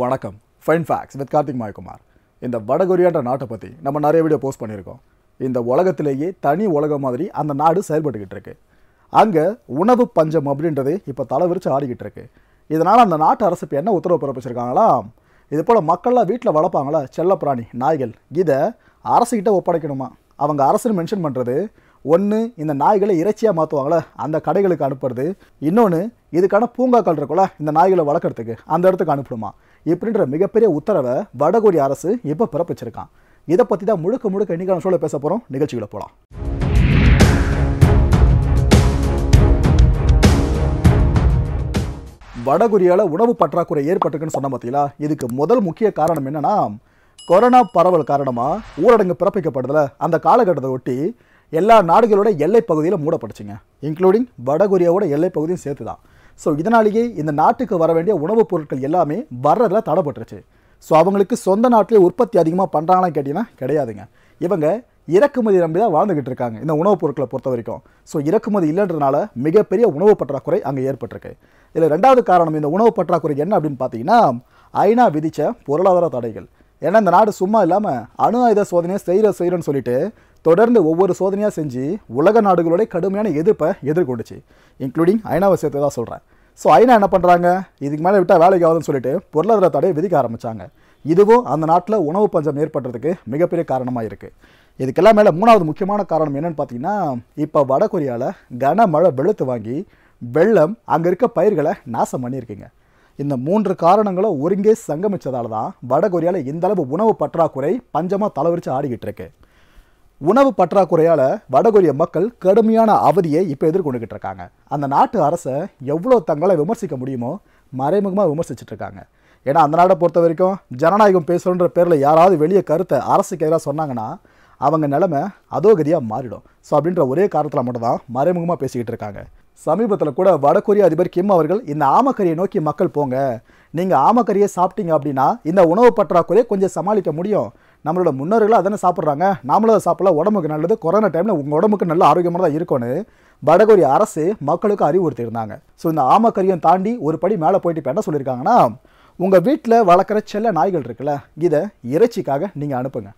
வணக்கம் fine facts with Karthik Mayakumar இந்த வடகொரியான்ற நாட்டை பற்றி நம்ம நிறைய வீடியோ போஸ்ட் பண்ணியிருக்கோம் இந்த உலகத்திலேயே தனி உலகம் மாதிரி அந்த நாடு செயல்பட்டுக்கிட்டு இருக்கு அங்கே உணவு பஞ்சம் அப்படின்றது இப்போ தலைவிரிச்சு ஆடிக்கிட்டு இருக்கு இதனால் அந்த நாட்டு அரசு இப்போ என்ன உத்தரவு பிறப்பிச்சிருக்காங்களா இது போல் மக்கள்லாம் வீட்டில் வளர்ப்பாங்களா செல்லப்பிராணி நாய்கள் இதை அரசுக்கிட்ட ஒப்படைக்கணுமா அவங்க அரசுன்னு மென்ஷன் பண்ணுறது ஒன்று இந்த நாய்களை இறைச்சியாக மாற்றுவாங்களே அந்த கடைகளுக்கு அனுப்புறது இன்னொன்று இதுக்கான பூங்காக்கள் இருக்குல்ல இந்த நாய்களை வளர்க்குறதுக்கு அந்த இடத்துக்கு அனுப்பணுமா இப்படின்ற மிகப்பெரிய உத்தரவை வடகொரிய அரசு இப்போ பிறப்பிச்சிருக்கான் இதை பற்றி தான் முழுக்க முழுக்க இன்னைக்கான சூழல் பேச போகிறோம் நிகழ்ச்சிகளை போகலாம் வடகொரியாவில் உணவு பற்றாக்குறை ஏற்பட்டிருக்குன்னு சொன்ன பார்த்தீங்களா இதுக்கு முதல் முக்கிய காரணம் என்னென்னா கொரோனா பரவல் காரணமாக ஊரடங்கு பிறப்பிக்கப்படுதில்ல அந்த காலகட்டத்தை ஒட்டி எல்லா நாடுகளோட எல்லை பகுதியில் மூடப்பட்டுச்சுங்க இன்க்ளூடிங் வடகொரியாவோட எல்லை பகுதியும் சேர்த்து தான் ஸோ இதனாலேயே இந்த நாட்டுக்கு வர வேண்டிய உணவுப் பொருட்கள் எல்லாமே வர்றதில் தடைப்பட்டுருச்சு ஸோ அவங்களுக்கு சொந்த நாட்டிலே உற்பத்தி அதிகமாக பண்ணுறாங்களான்னு கேட்டிங்கன்னா கிடையாதுங்க இவங்க இறக்குமதி நம்பி தான் வாழ்ந்துக்கிட்டு இருக்காங்க இந்த உணவுப் பொருட்களை பொறுத்த வரைக்கும் ஸோ இறக்குமதி இல்லைன்றனால மிகப்பெரிய உணவு பற்றாக்குறை அங்கே ஏற்பட்டிருக்கு இதில் ரெண்டாவது காரணம் இந்த உணவு பற்றாக்குறை என்ன அப்படின்னு பார்த்தீங்கன்னா ஐநா விதித்த பொருளாதார தடைகள் ஏன்னா இந்த நாடு சும்மா இல்லாமல் அணு ஆயுத சோதனையை செய்கிற செய்கிறன்னு சொல்லிட்டு தொடர்ந்து ஒவ்வொரு சோதனையாக செஞ்சு உலக நாடுகளுடைய கடுமையான எதிர்ப்பை எதிர்கொண்டுச்சு இன்க்ளூடிங் ஐநாவை சேர்த்து தான் சொல்கிறேன் ஸோ ஐநா என்ன பண்ணுறாங்க இதுக்கு மேலே விட்டால் வேலைக்கு ஆகுதுன்னு சொல்லிட்டு பொருளாதார தடையை விதிக்க ஆரம்பித்தாங்க இதுவும் அந்த நாட்டில் உணவு பஞ்சம் ஏற்படுறதுக்கு மிகப்பெரிய காரணமாக இருக்குது இதுக்கெல்லாம் மேலே மூணாவது முக்கியமான காரணம் என்னென்னு பார்த்தீங்கன்னா இப்போ வடகொரியாவில் கனமழை வெளுத்து வாங்கி வெள்ளம் அங்கே இருக்க பயிர்களை நாசம் பண்ணியிருக்கீங்க இந்த மூன்று காரணங்களும் ஒருங்கே சங்கமிச்சதால தான் வடகொரியாவில் இந்தளவு உணவு பற்றாக்குறை பஞ்சமாக தலைவரித்து ஆடிக்கிட்டு இருக்கு உணவு பற்றாக்குறையால் வடகொரிய மக்கள் கடுமையான அவதியை இப்போ எதிர்கொண்டுகிட்டு இருக்காங்க அந்த நாட்டு அரசை எவ்வளோ தங்களால் விமர்சிக்க முடியுமோ மறைமுகமாக விமர்சிச்சுட்டு இருக்காங்க ஏன்னா அந்த நாட்டை பொறுத்த வரைக்கும் ஜனநாயகம் பேசணுன்ற பேரில் யாராவது வெளியே கருத்தை அரசுக்கு எதிராக சொன்னாங்கன்னா அவங்க நிலமை அதோகதியாக மாறிடும் ஸோ அப்படின்ற ஒரே காரணத்தில் மட்டும்தான் மறைமுகமாக பேசிக்கிட்டு இருக்காங்க சமீபத்தில் கூட வடகொரிய அதிபர் கிம் அவர்கள் இந்த ஆமக்கரியை நோக்கி மக்கள் போங்க நீங்கள் ஆமக்கரியை சாப்பிட்டீங்க அப்படின்னா இந்த உணவு பற்றாக்குறையை கொஞ்சம் சமாளிக்க முடியும் நம்மளோட முன்னோர்கள் அதனை சாப்பிட்றாங்க நாமளும் அதை சாப்பிடலாம் உடம்புக்கு நல்லது கொரோனா டைமில் உங்கள் உடம்புக்கு நல்ல ஆரோக்கியமாக தான் இருக்கும்னு வடகொரிய அரசு மக்களுக்கு அறிவுறுத்தியிருந்தாங்க ஸோ இந்த ஆமக்கரியம் தாண்டி ஒரு படி மேலே போயிட்டு இப்போ என்ன சொல்லியிருக்காங்கன்னா உங்கள் வீட்டில் வளர்க்குற செல்ல நாய்கள் இருக்குல்ல இதை இறைச்சிக்காக நீங்கள் அனுப்புங்க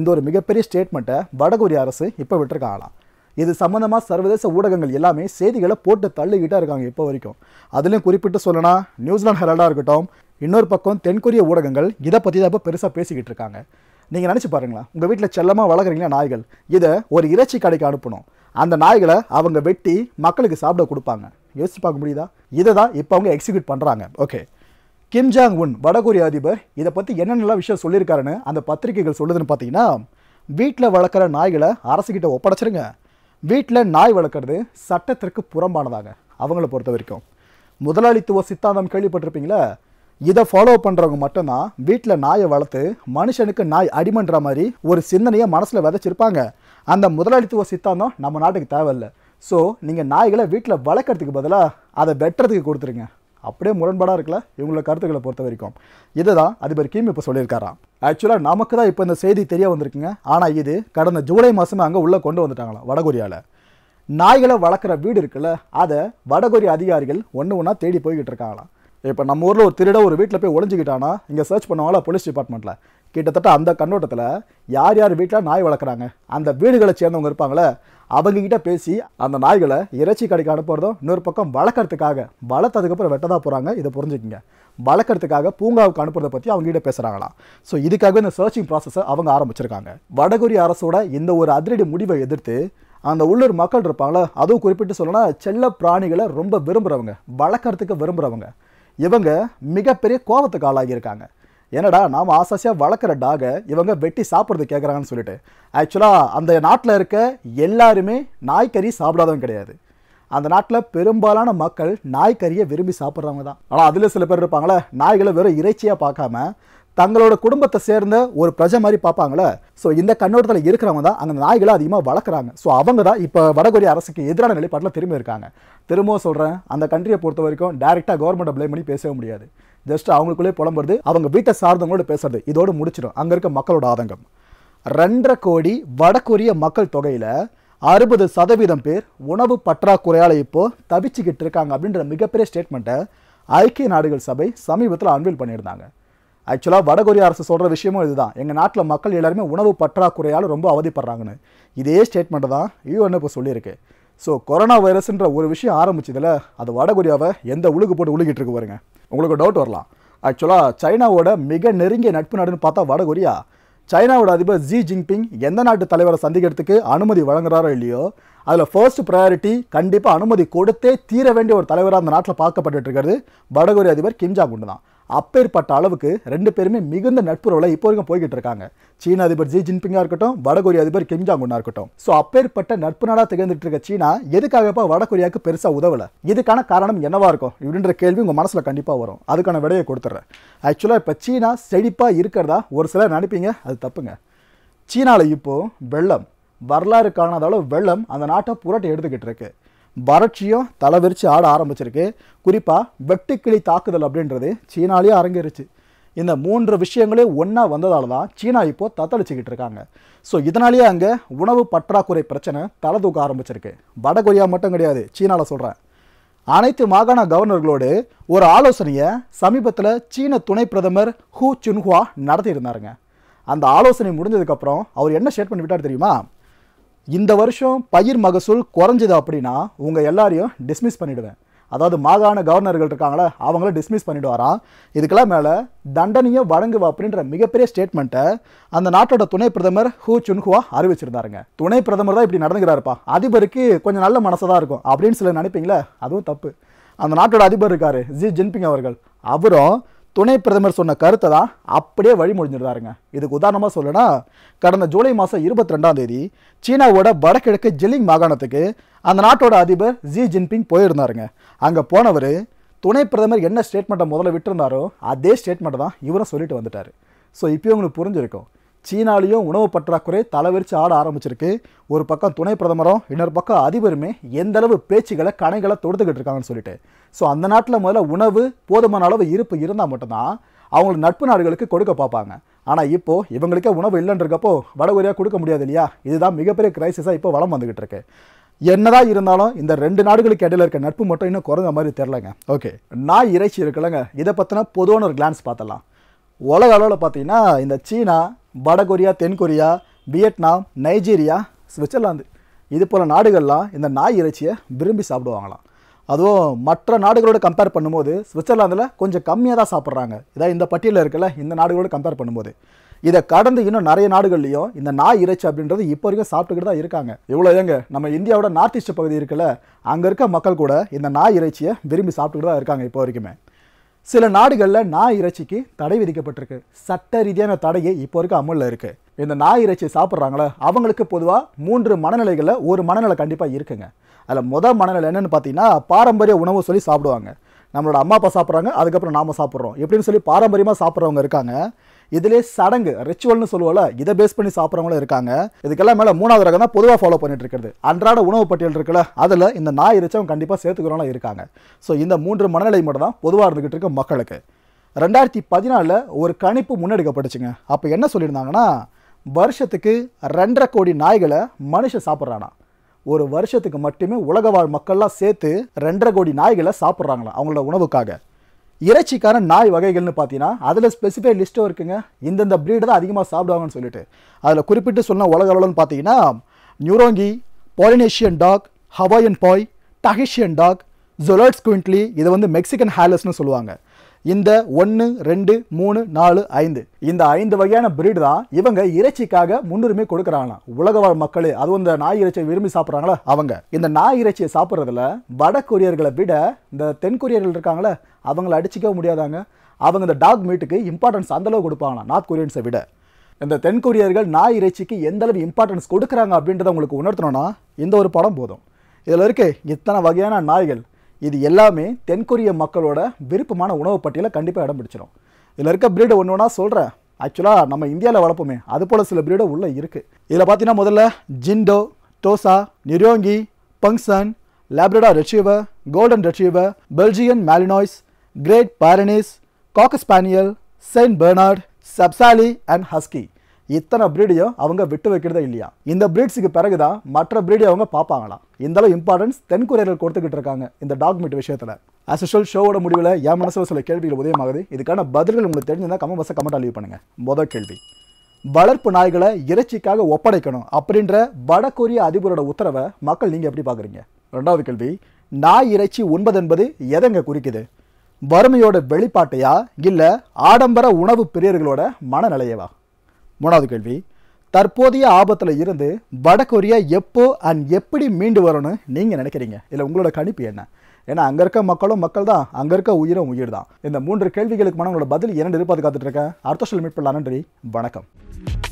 இந்த ஒரு மிகப்பெரிய ஸ்டேட்மெண்ட்டை வடகொரிய அரசு இப்போ விட்டுருக்காங்களாம் இது சம்மந்தமாக சர்வதேச ஊடகங்கள் எல்லாமே செய்திகளை போட்டு தள்ளிக்கிட்டே இருக்காங்க இப்போ வரைக்கும் அதுலேயும் குறிப்பிட்டு சொல்லணும் நியூசிலாந்து ஹெரல்டாக இருக்கட்டும் இன்னொரு பக்கம் தென்கொரிய ஊடகங்கள் இதை பற்றி தான் இப்போ பெருசாக பேசிக்கிட்டு இருக்காங்க நீங்கள் நினச்சி பாருங்களா உங்கள் வீட்டில் செல்லமாக வளர்க்குறீங்களா நாய்கள் இதை ஒரு இறைச்சி கடைக்கு அனுப்பணும் அந்த நாய்களை அவங்க வெட்டி மக்களுக்கு சாப்பிட கொடுப்பாங்க யோசிச்சு பார்க்க முடியுதா இதை தான் இப்போ அவங்க எக்ஸிக்யூட் பண்ணுறாங்க ஓகே கிம்ஜாங் உன் வடகொரிய அதிபர் இதை பற்றி என்னென்னலாம் விஷயம் சொல்லியிருக்காருன்னு அந்த பத்திரிகைகள் சொல்லுதுன்னு பார்த்தீங்கன்னா வீட்டில் வளர்க்குற நாய்களை அரசுக்கிட்ட ஒப்படைச்சிருங்க வீட்டில் நாய் வளர்க்குறது சட்டத்திற்கு புறம்பானதாங்க அவங்கள பொறுத்த வரைக்கும் முதலாளித்துவ சித்தாந்தம் கேள்விப்பட்டிருப்பீங்களா இதை ஃபாலோ பண்ணுறவங்க மட்டும்தான் வீட்டில் நாயை வளர்த்து மனுஷனுக்கு நாய் அடிமன்ற மாதிரி ஒரு சிந்தனையை மனசில் விதைச்சிருப்பாங்க அந்த முதலாளித்துவ சித்தாந்தம் நம்ம நாட்டுக்கு தேவையில்லை ஸோ நீங்கள் நாய்களை வீட்டில் வளர்க்குறதுக்கு பதிலாக அதை வெட்டுறதுக்கு கொடுத்துருங்க அப்படியே முரண்பாடாக இருக்கல இவங்களோட கருத்துக்களை பொறுத்த வரைக்கும் இதை தான் அதிபர் கிம் இப்போ சொல்லியிருக்காராம் ஆக்சுவலாக நமக்கு தான் இப்போ இந்த செய்தி தெரிய வந்திருக்குங்க ஆனால் இது கடந்த ஜூலை மாதமே அங்கே உள்ளே கொண்டு வந்துட்டாங்களா வடகொரியாவில் நாய்களை வளர்க்குற வீடு இருக்குல்ல அதை வடகொரிய அதிகாரிகள் ஒன்று ஒன்றா தேடி போய்கிட்டு இருக்காங்களாம் இப்போ நம்ம ஊரில் ஒரு திருட ஒரு வீட்டில் போய் ஒழிஞ்சிக்கிட்டானா இங்கே சர்ச் பண்ணுவாங்களா போலீஸ் டிபார்ட்மெண்ட்டில் கிட்டத்தட்ட அந்த கண்ணோட்டத்தில் யார் யார் வீட்டில் நாய் வளர்க்குறாங்க அந்த வீடுகளை சேர்ந்தவங்க இருப்பாங்களே அவங்கக்கிட்ட பேசி அந்த நாய்களை இறைச்சி கடைக்கு அனுப்புறதும் இன்னொரு பக்கம் வளர்க்குறதுக்காக வளர்த்ததுக்கப்புறம் வெட்டதாக போகிறாங்க இதை புரிஞ்சுக்கிங்க வளர்க்குறதுக்காக பூங்காவுக்கு அனுப்புறதை பற்றி அவங்ககிட்ட பேசுகிறாங்களாம் ஸோ இதுக்காகவே இந்த சர்ச்சிங் ப்ராசஸை அவங்க ஆரம்பிச்சிருக்காங்க வடகொரிய அரசோட இந்த ஒரு அதிரடி முடிவை எதிர்த்து அந்த உள்ளூர் மக்கள் இருப்பாங்களா அதுவும் குறிப்பிட்டு சொல்லணும்னா செல்ல பிராணிகளை ரொம்ப விரும்புகிறவங்க வளர்க்குறதுக்கு விரும்புகிறவங்க இவங்க மிகப்பெரிய கோபத்துக்கு ஆளாகியிருக்காங்க என்னடா நாம் ஆசாசியாக வளர்க்குற டாகை இவங்க வெட்டி சாப்பிட்றது கேட்குறாங்கன்னு சொல்லிட்டு ஆக்சுவலாக அந்த நாட்டில் இருக்க எல்லாருமே நாய்க்கறி சாப்பிடாதவங்க கிடையாது அந்த நாட்டில் பெரும்பாலான மக்கள் நாய்க்கறியை விரும்பி சாப்பிட்றவங்க தான் ஆனால் அதில் சில பேர் இருப்பாங்களே நாய்களை வெறும் இறைச்சியாக பார்க்காம தங்களோட குடும்பத்தை சேர்ந்த ஒரு பிரஜை மாதிரி பார்ப்பாங்களே ஸோ இந்த கண்ணோட்டத்தில் இருக்கிறவங்க தான் அந்த நாய்களை அதிகமாக வளர்க்குறாங்க ஸோ அவங்க தான் இப்போ வடகொரிய அரசுக்கு எதிரான நிலைப்பாட்டில் திரும்பி இருக்காங்க திரும்பவும் சொல்கிறேன் அந்த கண்ட்ரியை பொறுத்த வரைக்கும் டேரெக்டாக கவர்மெண்ட்டை ப்ளேம் பண்ணி பேசவே முடியாது ஜஸ்ட் அவங்களுக்குள்ளே புலம்புறது அவங்க வீட்டை சார்ந்தவங்களோட பேசுறது இதோடு முடிச்சிடும் அங்கே இருக்க மக்களோட ஆதங்கம் ரெண்டரை கோடி வடகொரிய மக்கள் தொகையில் அறுபது சதவீதம் பேர் உணவு பற்றாக்குறையால் இப்போது தவிச்சுக்கிட்டு இருக்காங்க அப்படின்ற மிகப்பெரிய ஸ்டேட்மெண்ட்டை ஐக்கிய நாடுகள் சபை சமீபத்தில் அன்வீல் பண்ணியிருந்தாங்க ஆக்சுவலாக வடகொரிய அரசு சொல்கிற விஷயமும் இதுதான் எங்கள் நாட்டில் மக்கள் எல்லாருமே உணவு பற்றாக்குறையால் ரொம்ப அவதிப்படுறாங்கன்னு இதே ஸ்டேட்மெண்ட்டு தான் யூஎன் இப்போ சொல்லியிருக்கு ஸோ கொரோனா வைரஸ்ன்ற ஒரு விஷயம் ஆரம்பிச்சதில் அது வடகொரியாவை எந்த உழுகு போட்டு உழுகிட்டு இருக்கு பாருங்க உங்களுக்கு டவுட் வரலாம் ஆக்சுவலாக சைனாவோட மிக நெருங்கிய நட்பு நாடுன்னு பார்த்தா வடகொரியா சைனாவோட அதிபர் ஜி ஜின்பிங் எந்த நாட்டு தலைவரை சந்திக்கிறதுக்கு அனுமதி வழங்குறாரோ இல்லையோ அதில் ஃபர்ஸ்ட் ப்ரையாரிட்டி கண்டிப்பாக அனுமதி கொடுத்தே தீர வேண்டிய ஒரு தலைவராக அந்த நாட்டில் பார்க்கப்பட்டுட்டு இருக்கிறது வடகொரிய அதிபர் கிம் குண்டு தான் அப்பேற்பட்ட அளவுக்கு ரெண்டு பேருமே மிகுந்த நட்புறவில் இப்போ வரைக்கும் போய்கிட்டு இருக்காங்க சீன அதிபர் ஜி ஜின்பிங்காக இருக்கட்டும் வடகொரிய அதிபர் கிம் ஜாங் உன்னா இருக்கட்டும் ஸோ அப்பேற்பட்ட நட்பு நாடாக திகழ்ந்துட்டு இருக்க சீனா எதுக்காக இப்போ வடகொரியாவுக்கு பெருசாக உதவலை இதுக்கான காரணம் என்னவா இருக்கும் இப்படின்ற கேள்வி உங்கள் மனசில் கண்டிப்பாக வரும் அதுக்கான விடையை கொடுத்துறேன் ஆக்சுவலாக இப்போ சீனா செழிப்பாக இருக்கிறதா ஒரு சிலர் நினைப்பீங்க அது தப்புங்க சீனால இப்போது வெள்ளம் வரலாறு காணாத அளவு வெள்ளம் அந்த நாட்டை புரட்டி எடுத்துக்கிட்டு இருக்குது வறட்சியும் தலைவிரித்து ஆட ஆரம்பிச்சிருக்கு குறிப்பாக வெட்டுக்கிளி தாக்குதல் அப்படின்றது சீனாலேயே அரங்கேறுச்சு இந்த மூன்று விஷயங்களே ஒன்றா வந்ததால தான் சீனா இப்போது தத்தளிச்சுக்கிட்டு இருக்காங்க ஸோ இதனாலேயே அங்கே உணவு பற்றாக்குறை பிரச்சனை தலை தூக்க ஆரம்பிச்சிருக்கு வடகொரியா மட்டும் கிடையாது சீனாவில் சொல்கிறேன் அனைத்து மாகாண கவர்னர்களோடு ஒரு ஆலோசனையை சமீபத்தில் சீன துணை பிரதமர் ஹூ சுன்ஹுவா நடத்தியிருந்தாருங்க அந்த ஆலோசனை முடிஞ்சதுக்கப்புறம் அவர் என்ன ஷேட் பண்ணி விட்டார் தெரியுமா இந்த வருஷம் பயிர் மகசூல் குறைஞ்சிது அப்படின்னா உங்கள் எல்லாரையும் டிஸ்மிஸ் பண்ணிவிடுவேன் அதாவது மாகாண கவர்னர்கள் இருக்காங்களே அவங்கள டிஸ்மிஸ் பண்ணிடுவாராம் இதுக்கெல்லாம் மேலே தண்டனையை வழங்குவா அப்படின்ற மிகப்பெரிய ஸ்டேட்மெண்ட்டை அந்த நாட்டோட துணை பிரதமர் ஹூ சுன்ஹுவா அறிவிச்சிருந்தாருங்க துணை பிரதமர் தான் இப்படி நடந்துகிறாருப்பா அதிபருக்கு கொஞ்சம் நல்ல மனசாக தான் இருக்கும் அப்படின்னு சொல்லி நினைப்பீங்களே அதுவும் தப்பு அந்த நாட்டோட அதிபர் இருக்கார் ஜி ஜின்பிங் அவர்கள் அவரும் துணை பிரதமர் சொன்ன கருத்தை தான் அப்படியே வழிமொழிஞ்சிருந்தாருங்க இதுக்கு உதாரணமாக சொல்லுனா கடந்த ஜூலை மாதம் இருபத்தி ரெண்டாம் தேதி சீனாவோட வடகிழக்கு ஜில்லிங் மாகாணத்துக்கு அந்த நாட்டோட அதிபர் ஜி ஜின்பிங் போயிருந்தாருங்க அங்கே போனவர் துணை பிரதமர் என்ன ஸ்டேட்மெண்ட்டை முதல்ல விட்டுருந்தாரோ அதே ஸ்டேட்மெண்ட்டை தான் இவரும் சொல்லிட்டு வந்துட்டார் ஸோ இப்போ உங்களுக்கு புரிஞ்சிருக்கும் சீனாலேயும் உணவு பற்றாக்குறை தலைவரிச்சு ஆட ஆரம்பிச்சிருக்கு ஒரு பக்கம் துணை பிரதமரும் இன்னொரு பக்கம் அதிபருமே எந்தளவு பேச்சுகளை கணைகளை தொடுத்துக்கிட்டு இருக்காங்கன்னு சொல்லிட்டு ஸோ அந்த நாட்டில் முதல்ல உணவு போதுமான அளவு இருப்பு இருந்தால் மட்டும்தான் அவங்களை நட்பு நாடுகளுக்கு கொடுக்க பார்ப்பாங்க ஆனால் இப்போது இவங்களுக்கே உணவு இல்லைன்றக்கப்போ வடகொரியா கொடுக்க முடியாது இல்லையா இதுதான் மிகப்பெரிய கிரைசிஸாக இப்போ வளம் வந்துக்கிட்டு இருக்கு என்னதான் இருந்தாலும் இந்த ரெண்டு நாடுகளுக்கு இடையில இருக்க நட்பு மட்டும் இன்னும் குறைஞ்ச மாதிரி தெரிலங்க ஓகே நான் இறைச்சி இருக்கலைங்க இதை பற்றின பொதுவான ஒரு கிளான்ஸ் பார்த்தலாம் உலக அளவில் பார்த்தீங்கன்னா இந்த சீனா வடகொரியா தென்கொரியா வியட்நாம் நைஜீரியா சுவிட்சர்லாந்து இது போல் நாடுகள்லாம் இந்த நாய் இறைச்சியை விரும்பி சாப்பிடுவாங்களாம் அதுவும் மற்ற நாடுகளோடு கம்பேர் பண்ணும்போது சுவிட்சர்லாந்தில் கொஞ்சம் கம்மியாக தான் சாப்பிட்றாங்க இதான் இந்த பட்டியலில் இருக்கல இந்த நாடுகளோடு கம்பேர் பண்ணும்போது இதை கடந்து இன்னும் நிறைய நாடுகள்லையும் இந்த நாய் இறைச்சி அப்படின்றது இப்போ வரைக்கும் சாப்பிட்டுக்கிட்டு தான் இருக்காங்க இவ்வளோ எங்க நம்ம இந்தியாவோட நார்த் ஈஸ்ட் பகுதி இருக்குல்ல அங்கே இருக்க மக்கள் கூட இந்த நாய் இறைச்சியை விரும்பி சாப்பிட்டுக்கிட்டு தான் இருக்காங்க இப்போ வரைக்குமே சில நாடுகளில் நாய் இறைச்சிக்கு தடை விதிக்கப்பட்டிருக்கு சட்ட ரீதியான தடையை இப்போ இருக்க அமலில் இருக்குது இந்த நாய் இறைச்சி சாப்பிட்றாங்களே அவங்களுக்கு பொதுவாக மூன்று மனநிலைகளில் ஒரு மனநிலை கண்டிப்பாக இருக்குங்க அதில் முதல் மனநிலை என்னென்னு பார்த்தீங்கன்னா பாரம்பரிய உணவு சொல்லி சாப்பிடுவாங்க நம்மளோட அம்மா அப்பா சாப்பிட்றாங்க அதுக்கப்புறம் நாம் சாப்பிட்றோம் எப்படின்னு சொல்லி பாரம்பரியமாக சாப்பிட்றவங்க இருக்காங்க இதிலே சடங்கு ரிச்சுவல்னு சொல்லுவோம்ல இதை பேஸ் பண்ணி சாப்பிட்றவங்களும் இருக்காங்க இதுக்கெல்லாம் மேலே மூணாவது ரகம் தான் பொதுவாக ஃபாலோ பண்ணிட்டு இருக்கிறது அன்றாட உணவு பட்டியல் இருக்குல்ல அதில் இந்த நாய் இறைச்சவங்க கண்டிப்பாக சேர்த்துக்கிறவங்களும் இருக்காங்க ஸோ இந்த மூன்று மனநிலை மட்டும் தான் பொதுவாக இருந்துகிட்டு இருக்க மக்களுக்கு ரெண்டாயிரத்தி பதினாலில் ஒரு கணிப்பு முன்னெடுக்கப்பட்டுச்சுங்க அப்போ என்ன சொல்லியிருந்தாங்கன்னா வருஷத்துக்கு ரெண்டரை கோடி நாய்களை மனுஷன் சாப்பிட்றானா ஒரு வருஷத்துக்கு மட்டுமே உலக வாழ் மக்கள்லாம் சேர்த்து ரெண்டரை கோடி நாய்களை சாப்பிட்றாங்களா அவங்களோட உணவுக்காக இறைச்சிக்கான நாய் வகைகள்னு பார்த்தீங்கன்னா அதில் ஸ்பெசிஃபைட் லிஸ்ட்டும் இருக்குங்க இந்தந்த ப்ரீடு தான் அதிகமாக சாப்பிடுவாங்கன்னு சொல்லிட்டு அதில் குறிப்பிட்டு சொன்ன உலக அளவுலன்னு பார்த்தீங்கன்னா Nureongi Polynesian dog Hawaiian poi Tahitian dog Xoloitzcuintli இதை வந்து மெக்சிகன் ஹேலஸ்னு சொல்லுவாங்க இந்த ஒன்று ரெண்டு மூணு நாலு ஐந்து இந்த ஐந்து வகையான பிரீடு தான் இவங்க இறைச்சிக்காக முன்னுரிமை கொடுக்குறாங்க உலக வாழ் மக்கள் அதுவும் இந்த நாய் இறைச்சியை விரும்பி சாப்பிட்றாங்களா அவங்க இந்த நாய் இறைச்சியை சாப்பிட்றதுல வட கொரியர்களை விட இந்த தென் கொரியர்கள் இருக்காங்களே அவங்கள அடிச்சிக்க முடியாதாங்க அவங்க இந்த டாக் மீட்டுக்கு இம்பார்ட்டன்ஸ் அந்தளவு கொடுப்பாங்களா நார்த் கொரியன்ஸை விட இந்த தென் கொரியர்கள் நாய் இறைச்சிக்கு எந்த அளவு இம்பார்ட்டன்ஸ் கொடுக்குறாங்க அப்படின்றத உங்களுக்கு உணர்த்தணும்னா இந்த ஒரு படம் போதும் இதில் இருக்கு இத்தனை வகையான நாய்கள் இது எல்லாமே தென்கொரிய மக்களோட விருப்பமான உணவு பட்டியலை கண்டிப்பாக இடம் பிடிச்சிடும் இதில் இருக்க பிரீடு ஒன்று ஒன்றா சொல்கிறேன் ஆக்சுவலாக நம்ம இந்தியாவில் வளர்ப்போமே அது போல் சில பிரீடு உள்ளே இருக்குது இதில் பார்த்தீங்கன்னா முதல்ல Jindo Tosa Nureongi Pungsan Labrador retriever golden retriever Belgian Malinois great Pyrenees cocker spaniel Saint Bernard Sapsali and husky இத்தனை பிரீடையும் அவங்க விட்டு வைக்கிறதா இல்லையா இந்த பிரீட்ஸுக்கு பிறகு தான் மற்ற பிரீடை அவங்க பார்ப்பாங்களாம் இந்த அளவு இம்பார்ட்டன்ஸ் தென்கொரியர்கள் கொடுத்துக்கிட்டு இருக்காங்க இந்த டாக்குமெண்ட் விஷயத்தில் ஆஸ் யூஷுவல் ஷோவோட முடிவில் என் மனசில் சில கேள்விகள் உதயமாகுது இதுக்கான பதில்கள் உங்களுக்கு தெரிஞ்சிருந்தால் கம்ம பஸ்ஸை கமெண்ட் அழிவு பண்ணுங்க முதல் கேள்வி வளர்ப்பு நாய்களை இறைச்சிக்காக ஒப்படைக்கணும் அப்படின்ற வடகொரிய அதிபரோட உத்தரவை மக்கள் நீங்கள் எப்படி பார்க்குறீங்க ரெண்டாவது கேள்வி நாய் இறைச்சி உண்பது என்பது எதங்க குறிக்குது வறுமையோட வெளிப்பாட்டையா இல்லை ஆடம்பர உணவு பிரியர்களோட மனநிலையவா மூணாவது கேள்வி தற்போதைய ஆபத்தில் இருந்து வடகொரியா எப்போ அண்ட் எப்படி மீண்டு வரும்னு நீங்கள் நினைக்கிறீங்க இல்லை உங்களோட கணிப்பு என்ன ஏன்னா அங்கே இருக்க மக்களும் மக்கள் தான் அங்கே இருக்க உயிரும் உயிர் தான் இந்த மூன்று கேள்விகளுக்கு மன உங்களோட பதில் இரண்டு இருப்பது காத்துட்ருக்கேன் அடுத்த சொல்லி மீட் பண்ணலாம் நன்றி வணக்கம்